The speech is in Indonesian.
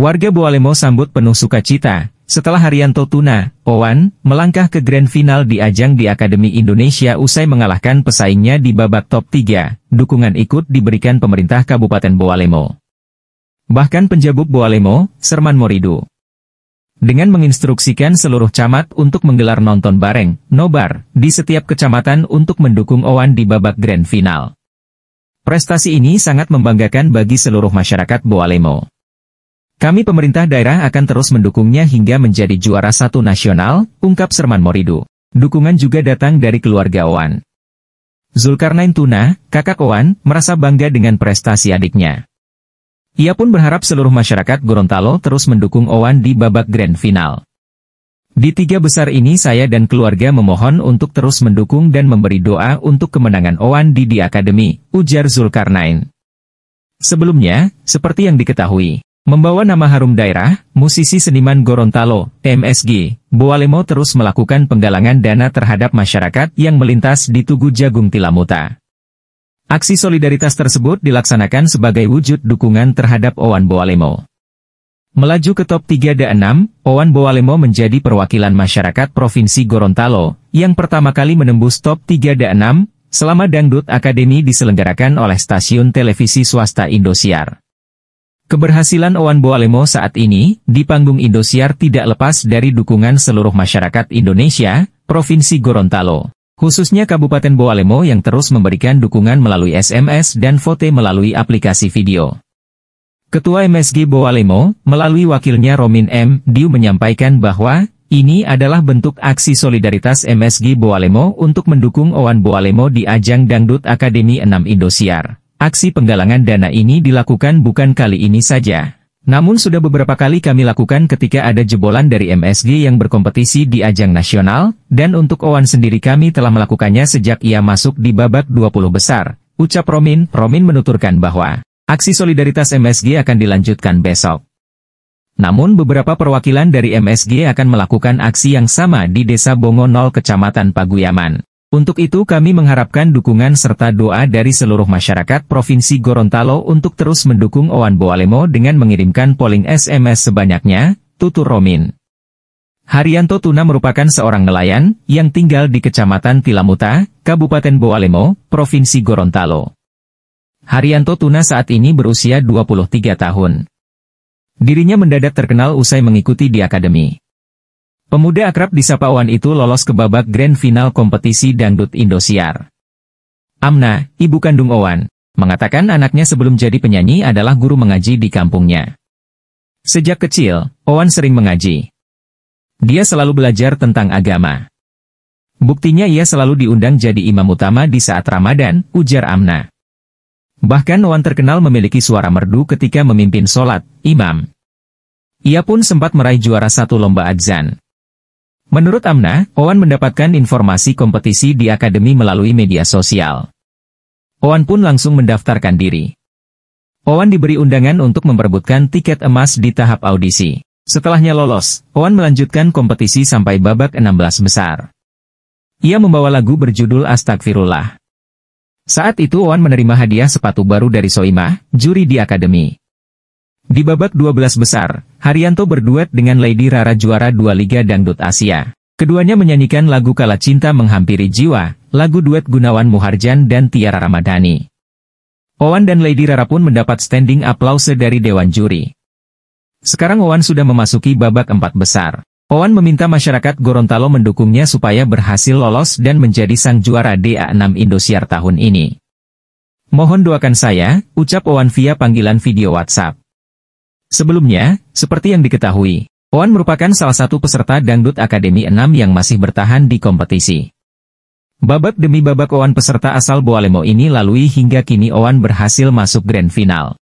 Warga Boalemo sambut penuh sukacita, setelah Haryanto Tuna, Owan, melangkah ke grand final di ajang di Akademi Indonesia usai mengalahkan pesaingnya di babak top 3, dukungan ikut diberikan pemerintah Kabupaten Boalemo. Bahkan penjabuk Boalemo, Serman Morido Dengan menginstruksikan seluruh camat untuk menggelar nonton bareng, nobar, di setiap kecamatan untuk mendukung Owan di babak grand final. Prestasi ini sangat membanggakan bagi seluruh masyarakat Boalemo. Kami pemerintah daerah akan terus mendukungnya hingga menjadi juara satu nasional, ungkap Serman Moridu. Dukungan juga datang dari keluarga Owan. Zulkarnain Tuna, kakak Owan, merasa bangga dengan prestasi adiknya. Ia pun berharap seluruh masyarakat Gorontalo terus mendukung Owan di babak grand final. Di tiga besar ini saya dan keluarga memohon untuk terus mendukung dan memberi doa untuk kemenangan Owan di di Akademi, ujar Zulkarnain. Sebelumnya, seperti yang diketahui, Membawa nama harum daerah, musisi seniman Gorontalo, MSG, Boalemo terus melakukan penggalangan dana terhadap masyarakat yang melintas di Tugu Jagung Tilamuta. Aksi solidaritas tersebut dilaksanakan sebagai wujud dukungan terhadap Owan Boalemo. Melaju ke top 3 dan 6, Owan Boalemo menjadi perwakilan masyarakat Provinsi Gorontalo, yang pertama kali menembus top 3 dan 6, selama Dangdut Akademi diselenggarakan oleh stasiun televisi swasta Indosiar. Keberhasilan Owan Boalemo saat ini, di panggung Indosiar tidak lepas dari dukungan seluruh masyarakat Indonesia, Provinsi Gorontalo. Khususnya Kabupaten Boalemo yang terus memberikan dukungan melalui SMS dan vote melalui aplikasi video. Ketua MSG Boalemo, melalui wakilnya Romin M. Diu menyampaikan bahwa, ini adalah bentuk aksi solidaritas MSG Boalemo untuk mendukung Owan Boalemo di ajang Dangdut Akademi 6 Indosiar. Aksi penggalangan dana ini dilakukan bukan kali ini saja. Namun sudah beberapa kali kami lakukan ketika ada jebolan dari MSG yang berkompetisi di ajang nasional, dan untuk Owan sendiri kami telah melakukannya sejak ia masuk di babak 20 besar. Ucap Romin, Romin menuturkan bahwa aksi solidaritas MSG akan dilanjutkan besok. Namun beberapa perwakilan dari MSG akan melakukan aksi yang sama di Desa Bongo 0 Kecamatan Paguyaman. Untuk itu kami mengharapkan dukungan serta doa dari seluruh masyarakat Provinsi Gorontalo untuk terus mendukung Owan Boalemo dengan mengirimkan polling SMS sebanyaknya, tutur Romin. Haryanto Tuna merupakan seorang nelayan yang tinggal di Kecamatan Tilamuta, Kabupaten Boalemo, Provinsi Gorontalo. Haryanto Tuna saat ini berusia 23 tahun. Dirinya mendadak terkenal usai mengikuti di akademi. Pemuda akrab di Sapawan itu lolos ke babak grand final kompetisi dangdut Indosiar. Amna, ibu kandung Owan, mengatakan anaknya sebelum jadi penyanyi adalah guru mengaji di kampungnya. Sejak kecil, Owan sering mengaji. Dia selalu belajar tentang agama. Buktinya ia selalu diundang jadi imam utama di saat Ramadan, ujar Amna. Bahkan Owan terkenal memiliki suara merdu ketika memimpin sholat, imam. Ia pun sempat meraih juara satu lomba adzan. Menurut Amna, Owan mendapatkan informasi kompetisi di akademi melalui media sosial. Owan pun langsung mendaftarkan diri. Owan diberi undangan untuk memperebutkan tiket emas di tahap audisi. Setelahnya lolos, Owan melanjutkan kompetisi sampai babak 16 besar. Ia membawa lagu berjudul Astagfirullah. Saat itu Owan menerima hadiah sepatu baru dari Soimah, juri di akademi. Di babak 12 besar, Haryanto berduet dengan Lady Rara juara dua Liga Dangdut Asia. Keduanya menyanyikan lagu Kala Cinta Menghampiri Jiwa, lagu duet Gunawan Muharjan dan Tiara Ramadhani. Owan dan Lady Rara pun mendapat standing aplause dari Dewan Juri. Sekarang Owan sudah memasuki babak empat besar. Owan meminta masyarakat Gorontalo mendukungnya supaya berhasil lolos dan menjadi sang juara DA6 Indosiar tahun ini. Mohon doakan saya, ucap Owan via panggilan video WhatsApp. Sebelumnya, seperti yang diketahui, Oan merupakan salah satu peserta Dangdut Akademi 6 yang masih bertahan di kompetisi. Babak demi babak Oan peserta asal Boalemo ini lalui hingga kini Oan berhasil masuk grand final.